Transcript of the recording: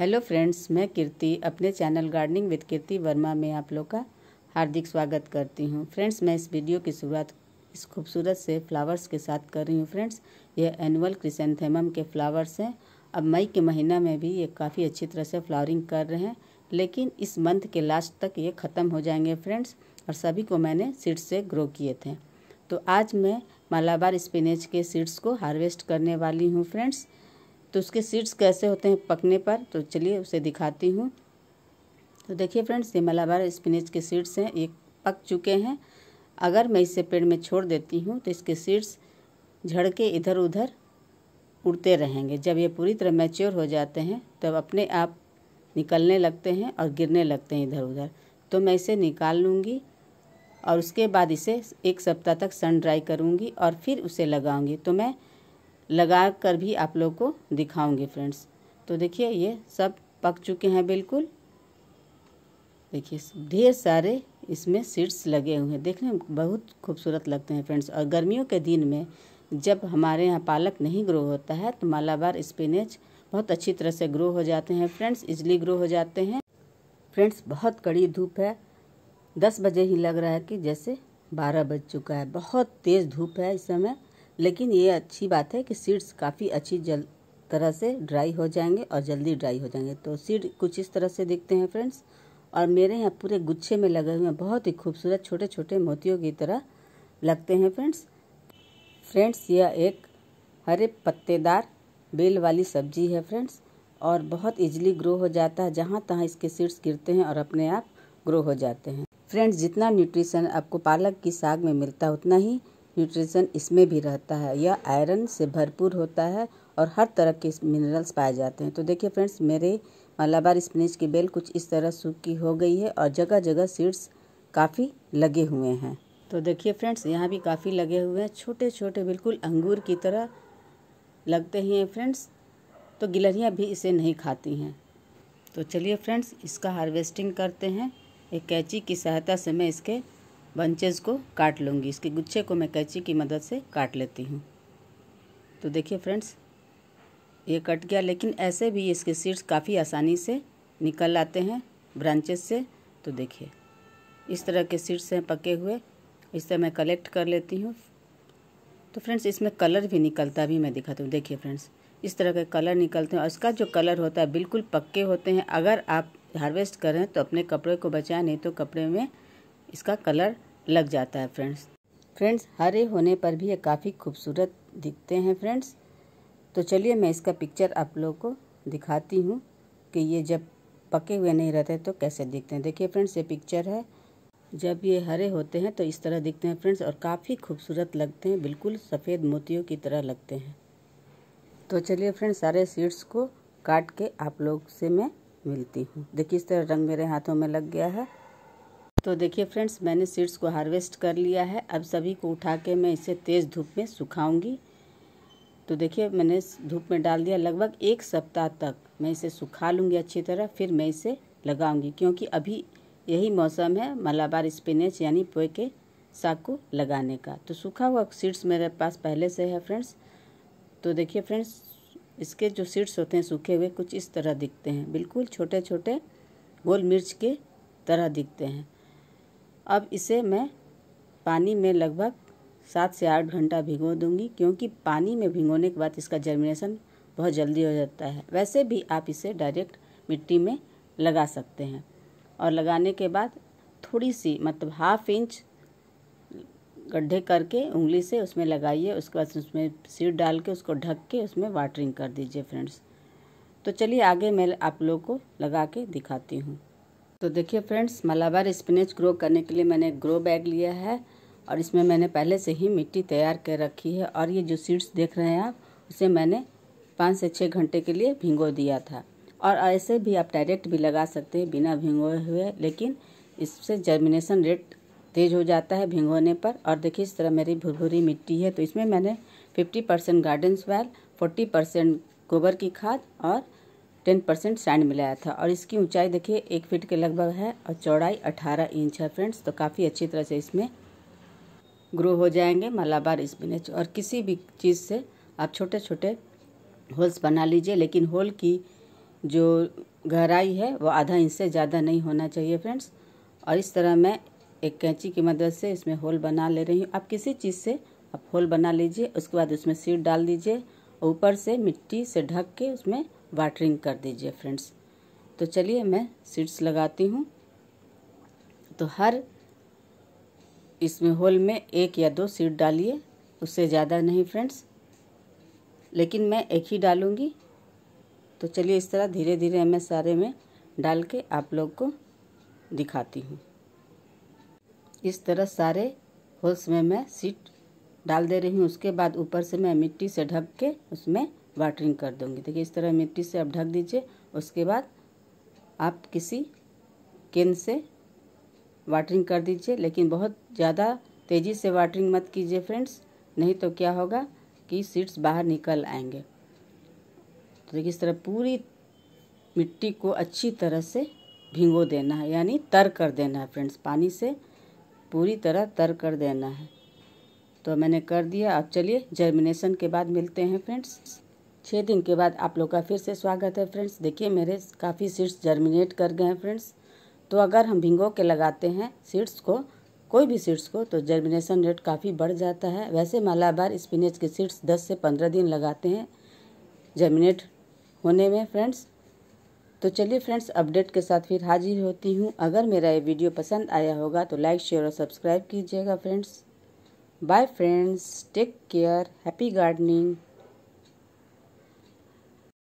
hello friends मैं कीर्ति अपने channel gardening with Kirti Verma में आप लोग का हार्दिक स्वागत करती हूँ फ्रेंड्स मैं इस वीडियो की शुरुआत इस खूबसूरत से फ्लावर्स के साथ कर रही हूँ फ्रेंड्स ये एनुअल क्रिसेंथेमम के फ्लावर्स हैं अब मई के महीना में भी ये काफ़ी अच्छी तरह से फ्लावरिंग कर रहे हैं लेकिन इस मंथ के लास्ट तक ये ख़त्म हो जाएंगे फ्रेंड्स और सभी को मैंने सीड्स से ग्रो किए थे तो आज मैं मालाबार स्पिनेज के सीड्स को हार्वेस्ट करने वाली हूँ फ्रेंड्स तो उसके सीड्स कैसे होते हैं पकने पर तो चलिए उसे दिखाती हूँ तो देखिए फ्रेंड्स ये मलाबार स्पिनेज के सीड्स हैं ये पक चुके हैं अगर मैं इसे पेड़ में छोड़ देती हूँ तो इसके सीड्स झड़ के इधर उधर उड़ते रहेंगे जब ये पूरी तरह मैच्योर हो जाते हैं तब तो अपने आप निकलने लगते हैं और गिरने लगते हैं इधर उधर तो मैं इसे निकाल लूँगी और उसके बाद इसे एक सप्ताह तक सन ड्राई करूँगी और फिर उसे लगाऊँगी तो मैं लगा कर भी आप लोग को दिखाऊंगी फ्रेंड्स तो देखिए ये सब पक चुके हैं बिल्कुल देखिए ढेर सारे इसमें सीड्स लगे हुए हैं देखने में बहुत खूबसूरत लगते हैं फ्रेंड्स और गर्मियों के दिन में जब हमारे यहाँ पालक नहीं ग्रो होता है तो मालाबार स्पिनेज बहुत अच्छी तरह से ग्रो हो जाते हैं फ्रेंड्स इजली ग्रो हो जाते हैं फ्रेंड्स बहुत कड़ी धूप है दस बजे ही लग रहा है कि जैसे बारह बज चुका है बहुत तेज़ धूप है इस समय लेकिन ये अच्छी बात है कि सीड्स काफ़ी अच्छी जल तरह से ड्राई हो जाएंगे और जल्दी ड्राई हो जाएंगे तो सीड कुछ इस तरह से दिखते हैं फ्रेंड्स और मेरे यहाँ पूरे गुच्छे में लगे हुए हैं बहुत ही खूबसूरत छोटे छोटे मोतियों की तरह लगते हैं फ्रेंड्स फ्रेंड्स यह एक हरे पत्तेदार बेल वाली सब्जी है फ्रेंड्स और बहुत इजीली ग्रो हो जाता है जहाँ तहाँ इसके सीड्स गिरते हैं और अपने आप ग्रो हो जाते हैं फ्रेंड्स जितना न्यूट्रिशन आपको पालक की साग में मिलता है उतना ही न्यूट्रिशन इसमें भी रहता है यह आयरन से भरपूर होता है और हर तरह के मिनरल्स पाए जाते हैं तो देखिए फ्रेंड्स मेरे मलाबार स्पिनच की बेल कुछ इस तरह सूखी हो गई है और जगह जगह सीड्स काफ़ी लगे हुए हैं तो देखिए फ्रेंड्स यहाँ भी काफ़ी लगे हुए हैं छोटे छोटे बिल्कुल अंगूर की तरह लगते हैं फ्रेंड्स तो गिलहरियाँ भी इसे नहीं खाती हैं तो चलिए फ्रेंड्स इसका हार्वेस्टिंग करते हैं एक कैची की सहायता से मैं इसके बंचेज को काट लूँगी इसके गुच्छे को मैं कैंची की मदद से काट लेती हूँ तो देखिए फ्रेंड्स ये कट गया लेकिन ऐसे भी इसके सीड्स काफ़ी आसानी से निकल आते हैं ब्रांचेस से तो देखिए इस तरह के सीड्स हैं पके हुए इस तरह मैं कलेक्ट कर लेती हूँ तो फ्रेंड्स इसमें कलर भी निकलता भी मैं दिखाती हूँ देखिए फ्रेंड्स इस तरह के कलर निकलते हैं और इसका जो कलर होता है बिल्कुल पक्के होते हैं अगर आप हार्वेस्ट करें तो अपने कपड़े को बचाएं नहीं तो कपड़े में इसका कलर लग जाता है फ्रेंड्स फ्रेंड्स हरे होने पर भी ये काफ़ी खूबसूरत दिखते हैं फ्रेंड्स तो चलिए मैं इसका पिक्चर आप लोग को दिखाती हूँ कि ये जब पके हुए नहीं रहते तो कैसे दिखते हैं देखिए फ्रेंड्स ये पिक्चर है जब ये हरे होते हैं तो इस तरह दिखते हैं फ्रेंड्स और काफ़ी खूबसूरत लगते हैं बिल्कुल सफ़ेद मोतियों की तरह लगते हैं तो चलिए फ्रेंड्स सारे सीड्स को काट के आप लोग से मैं मिलती हूँ देखिए इस तरह रंग मेरे हाथों में लग गया है तो देखिए फ्रेंड्स मैंने सीड्स को हार्वेस्ट कर लिया है अब सभी को उठा के मैं इसे तेज़ धूप में सुखाऊंगी तो देखिए मैंने धूप में डाल दिया लगभग एक सप्ताह तक मैं इसे सुखा लूँगी अच्छी तरह फिर मैं इसे लगाऊंगी क्योंकि अभी यही मौसम है मलाबार स्पिनेच यानी पोए के साग को लगाने का तो सूखा हुआ सीड्स मेरे पास पहले से है फ्रेंड्स तो देखिए फ्रेंड्स इसके जो सीड्स होते हैं सूखे हुए कुछ इस तरह दिखते हैं बिल्कुल छोटे छोटे गोल मिर्च के तरह दिखते हैं अब इसे मैं पानी में लगभग सात से आठ घंटा भिगो दूंगी क्योंकि पानी में भिगोने के बाद इसका जर्मिनेशन बहुत जल्दी हो जाता है वैसे भी आप इसे डायरेक्ट मिट्टी में लगा सकते हैं और लगाने के बाद थोड़ी सी मतलब हाफ इंच गड्ढे करके उंगली से उसमें लगाइए उसके बाद उसमें सीड डाल के उसको ढक के उसमें वाटरिंग कर दीजिए फ्रेंड्स तो चलिए आगे मैं आप लोगों को लगा के दिखाती हूँ तो देखिए फ्रेंड्स मलाबार स्पिनच ग्रो करने के लिए मैंने एक ग्रो बैग लिया है और इसमें मैंने पहले से ही मिट्टी तैयार कर रखी है और ये जो सीड्स देख रहे हैं आप उसे मैंने पाँच से छः घंटे के लिए भिंगो दिया था और ऐसे भी आप डायरेक्ट भी लगा सकते हैं बिना भिंगोए हुए लेकिन इससे जर्मिनेशन रेट तेज़ हो जाता है भिंगोने पर और देखिए इस तरह मेरी भुरभुरी मिट्टी है तो इसमें मैंने fifty percent garden soil forty percent गोबर की खाद और टेन परसेंट सैंड मिलाया था और इसकी ऊंचाई देखिए एक फीट के लगभग है और चौड़ाई अठारह इंच है फ्रेंड्स तो काफ़ी अच्छी तरह से इसमें ग्रो हो जाएंगे मलाबार स्पिनच और किसी भी चीज़ से आप छोटे छोटे होल्स बना लीजिए लेकिन होल की जो गहराई है वो आधा इंच से ज़्यादा नहीं होना चाहिए फ्रेंड्स और इस तरह मैं एक कैंची की मदद से इसमें होल बना ले रही हूँ आप किसी चीज़ से आप होल बना लीजिए उसके बाद उसमें सीड डाल दीजिए ऊपर से मिट्टी से ढक के उसमें वाटरिंग कर दीजिए फ्रेंड्स तो चलिए मैं सीड्स लगाती हूँ तो हर इसमें होल में एक या दो सीड डालिए उससे ज़्यादा नहीं फ्रेंड्स लेकिन मैं एक ही डालूँगी तो चलिए इस तरह धीरे धीरे मैं सारे में डाल के आप लोग को दिखाती हूँ इस तरह सारे होल्स में मैं सीट डाल दे रही हूँ उसके बाद ऊपर से मैं मिट्टी से ढक के उसमें वाटरिंग कर दूंगी देखिए इस तरह मिट्टी से आप ढक दीजिए उसके बाद आप किसी केन से वाटरिंग कर दीजिए लेकिन बहुत ज़्यादा तेज़ी से वाटरिंग मत कीजिए फ्रेंड्स नहीं तो क्या होगा कि सीड्स बाहर निकल आएंगे तो देखिए इस तरह पूरी मिट्टी को अच्छी तरह से भिंगो देना है यानी तर कर देना है फ्रेंड्स पानी से पूरी तरह तर कर देना है तो मैंने कर दिया अब चलिए जर्मिनेशन के बाद मिलते हैं फ्रेंड्स छः दिन के बाद आप लोग का फिर से स्वागत है फ्रेंड्स देखिए मेरे काफ़ी सीड्स जर्मिनेट कर गए हैं फ्रेंड्स तो अगर हम भिंगो के लगाते हैं सीड्स को कोई भी सीड्स को तो जर्मिनेशन रेट काफ़ी बढ़ जाता है वैसे मालाबार स्पिनेज के सीड्स 10 से 15 दिन लगाते हैं जर्मिनेट होने में फ्रेंड्स तो चलिए फ्रेंड्स अपडेट के साथ फिर हाजिर होती हूँ अगर मेरा ये वीडियो पसंद आया होगा तो लाइक शेयर और सब्सक्राइब कीजिएगा friends bye friends take care happy gardening